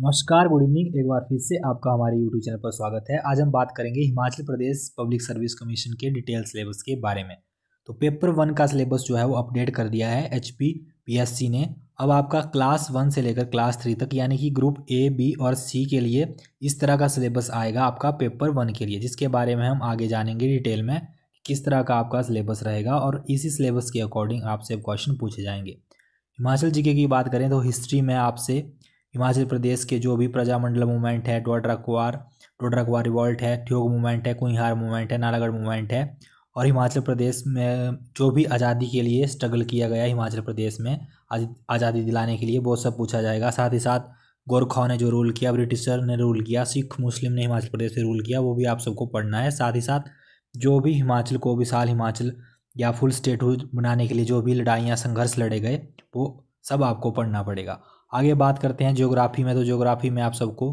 नमस्कार good evening एक बार फिर से आपका हमारे यूट्यूब चैनल पर स्वागत है आज हम बात करेंगे Himachal Pradesh public service commission के डिटेल सिलेबस के बारे में तो पेपर वन का सिलेबस जो है वो अपडेट कर दिया है एच पी ने अब आपका क्लास वन से लेकर क्लास थ्री तक यानी कि ग्रुप ए बी और सी के लिए इस तरह का सिलेबस आएगा आपका पेपर वन के लिए जिसके बारे में हम आगे जानेंगे डिटेल में किस तरह का आपका सिलेबस रहेगा और इसी सिलेबस के अकॉर्डिंग आपसे क्वेश्चन पूछे जाएंगे हिमाचल जीके की बात करें तो हिस्ट्री में आपसे हिमाचल प्रदेश के जो भी प्रजामंडल मूवमेंट है डोडरा कुआर डोडरा कुआर रिवॉल्ट है ठियोग मूवमेंट है कुंहार मूवमेंट है नालागढ़ मूवमेंट है और हिमाचल प्रदेश में जो भी आज़ादी के लिए स्ट्रगल किया गया हिमाचल प्रदेश में आज़ादी दिलाने के लिए वो सब पूछा जाएगा साथ ही साथ गोरखाओं ने जो रूल किया ब्रिटिशर ने रूल किया सिख मुस्लिम ने हिमाचल प्रदेश से रूल किया वो भी आप सबको पढ़ना है साथ ही साथ जो भी हिमाचल को विशाल हिमाचल या फुल स्टेटहुड बनाने के लिए जो भी लड़ाइयाँ संघर्ष लड़े गए वो सब आपको पढ़ना पड़ेगा आगे बात करते हैं ज्योग्राफी में तो ज्योग्राफी में आप सबको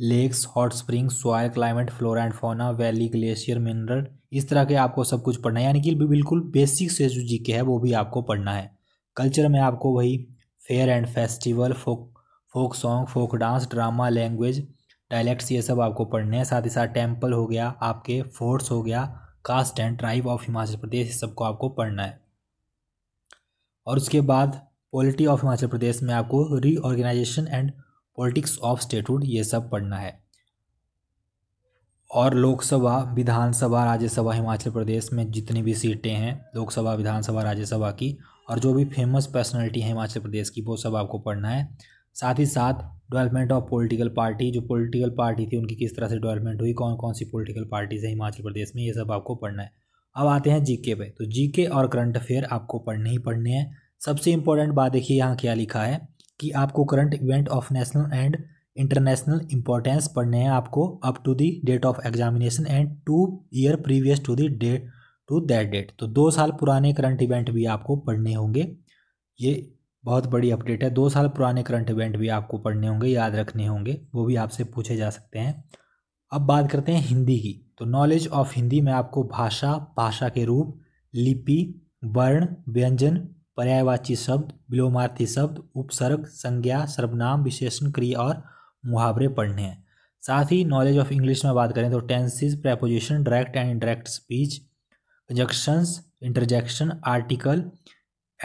lakes hot springs soil climate flora and fauna valley glacier mineral इस तरह के आपको सब कुछ पढ़ना है यानी कि बिल्कुल बेसिक से जो जी के है वो भी आपको पढ़ना है कल्चर में आपको वही fair and festival folk folk song folk dance drama language dialects ये सब आपको पढ़ने हैं साथ ही साथ टेम्पल हो गया आपके फोर्ट्स हो गया caste and tribe of Himachal Pradesh सबको आपको पढ़ना है और उसके बाद पॉलिटी ऑफ हिमाचल प्रदेश में आपको reorganisation and politics of statehood ये सब पढ़ना है और लोकसभा विधानसभा राज्यसभा हिमाचल प्रदेश में जितनी भी सीटें हैं लोकसभा विधानसभा राज्यसभा की और जो भी फेमस पर्सनैलिटी है हिमाचल प्रदेश की वो सब आपको पढ़ना है साथ ही साथ डेवलपमेंट ऑफ पॉलिटिकल पार्टी जो पॉलिटिकल पार्टी थी उनकी किस तरह से डेवलपमेंट हुई कौन कौन सी पॉलिटिकल पार्टीज है हिमाचल प्रदेश में ये सब आपको पढ़ना है अब आते हैं जीके पे तो जीके और करंट अफेयर आपको पढ़ने ही पढ़ने हैं सबसे इम्पोर्टेंट बात देखिए यहाँ क्या लिखा है कि आपको current event of national and international importance पढ़ने हैं आपको up to the date of examination and two year previous to the date to that date तो दो साल पुराने करंट इवेंट भी आपको पढ़ने होंगे ये बहुत बड़ी अपडेट है दो साल पुराने करंट इवेंट भी आपको पढ़ने होंगे याद रखने होंगे वो भी आपसे पूछे जा सकते हैं अब बात करते हैं हिंदी की तो नॉलेज ऑफ हिंदी में आपको भाषा भाषा के रूप लिपि वर्ण व्यंजन पर्यायवाची शब्द विलोमार्थी शब्द उपसर्ग संज्ञा सर्वनाम विशेषण क्रिया और मुहावरे पढ़ने हैं साथ ही नॉलेज ऑफ इंग्लिश में बात करें तो tenses preposition direct and indirect speech conjunctions interjection article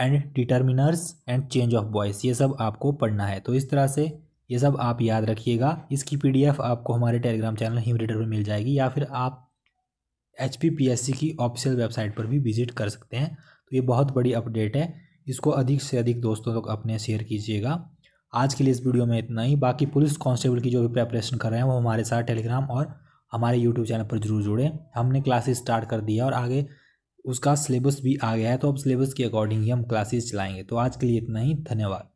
and determiners and change of voice ये सब आपको पढ़ना है तो इस तरह से ये सब आप याद रखिएगा इसकी पीडीएफ आपको हमारे टेलीग्राम चैनल हिम रीडर पर मिल जाएगी या फिर आप एच की ऑफिशियल वेबसाइट पर भी विजिट कर सकते हैं ये बहुत बड़ी अपडेट है इसको अधिक से अधिक दोस्तों तक तो अपने शेयर कीजिएगा आज के लिए इस वीडियो में इतना ही बाकी पुलिस कांस्टेबल की जो भी प्रेपरेशन कर रहे हैं वो हमारे साथ टेलीग्राम और हमारे यूट्यूब चैनल पर जरूर जुड़ें हमने क्लासेस स्टार्ट कर दिया और आगे उसका सिलेबस भी आ गया है तो अब सिलेबस के अकॉर्डिंग ही हम क्लासेस चलाएंगे तो आज के लिए इतना ही धन्यवाद